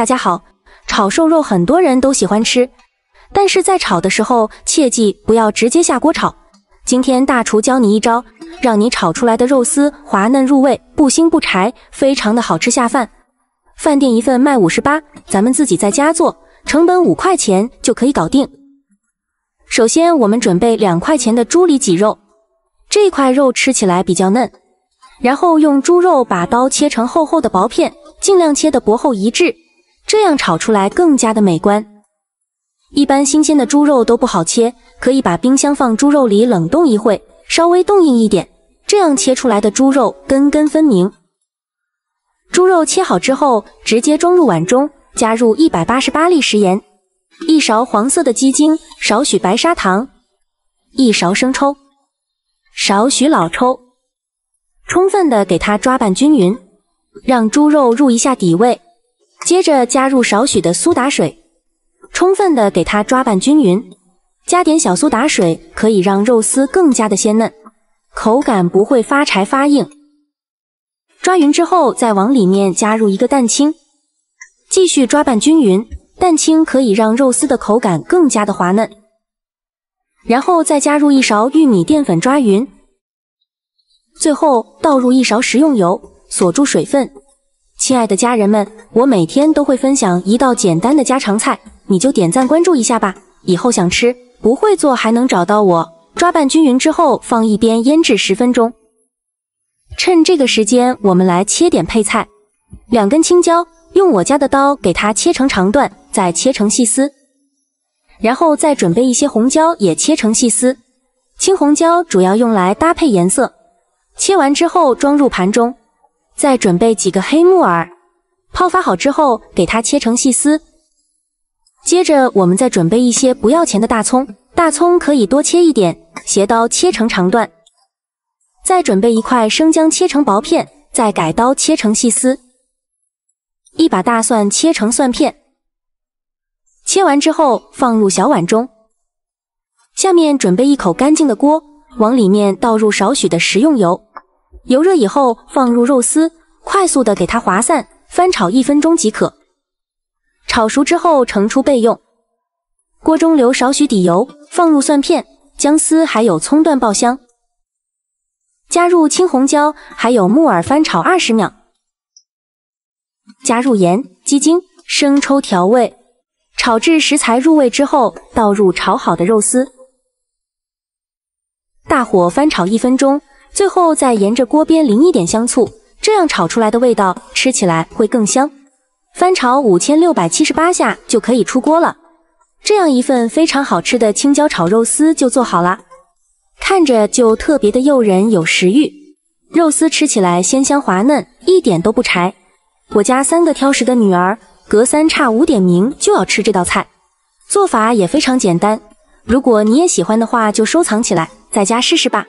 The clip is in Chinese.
大家好，炒瘦肉很多人都喜欢吃，但是在炒的时候切记不要直接下锅炒。今天大厨教你一招，让你炒出来的肉丝滑嫩入味，不腥不柴，非常的好吃下饭。饭店一份卖五十八，咱们自己在家做，成本五块钱就可以搞定。首先我们准备两块钱的猪里脊肉，这块肉吃起来比较嫩。然后用猪肉把刀切成厚厚的薄片，尽量切的薄厚一致。这样炒出来更加的美观。一般新鲜的猪肉都不好切，可以把冰箱放猪肉里冷冻一会，稍微冻硬一点，这样切出来的猪肉根根分明。猪肉切好之后，直接装入碗中，加入一百八十八粒食盐，一勺黄色的鸡精，少许白砂糖，一勺生抽，少许老抽，充分的给它抓拌均匀，让猪肉入一下底味。接着加入少许的苏打水，充分的给它抓拌均匀。加点小苏打水可以让肉丝更加的鲜嫩，口感不会发柴发硬。抓匀之后再往里面加入一个蛋清，继续抓拌均匀。蛋清可以让肉丝的口感更加的滑嫩。然后再加入一勺玉米淀粉抓匀，最后倒入一勺食用油，锁住水分。亲爱的家人们，我每天都会分享一道简单的家常菜，你就点赞关注一下吧。以后想吃不会做还能找到我。抓拌均匀之后放一边腌制十分钟。趁这个时间，我们来切点配菜。两根青椒，用我家的刀给它切成长段，再切成细丝。然后再准备一些红椒，也切成细丝。青红椒主要用来搭配颜色。切完之后装入盘中。再准备几个黑木耳，泡发好之后，给它切成细丝。接着，我们再准备一些不要钱的大葱，大葱可以多切一点，斜刀切成长段。再准备一块生姜，切成薄片，再改刀切成细丝。一把大蒜切成蒜片，切完之后放入小碗中。下面准备一口干净的锅，往里面倒入少许的食用油。油热以后，放入肉丝，快速的给它划散，翻炒一分钟即可。炒熟之后盛出备用。锅中留少许底油，放入蒜片、姜丝还有葱段爆香，加入青红椒还有木耳翻炒二十秒，加入盐、鸡精、生抽调味，炒至食材入味之后，倒入炒好的肉丝，大火翻炒一分钟。最后再沿着锅边淋一点香醋，这样炒出来的味道吃起来会更香。翻炒五千六百七十八下就可以出锅了。这样一份非常好吃的青椒炒肉丝就做好了，看着就特别的诱人有食欲。肉丝吃起来鲜香滑嫩，一点都不柴。我家三个挑食的女儿，隔三差五点名就要吃这道菜。做法也非常简单，如果你也喜欢的话，就收藏起来，在家试试吧。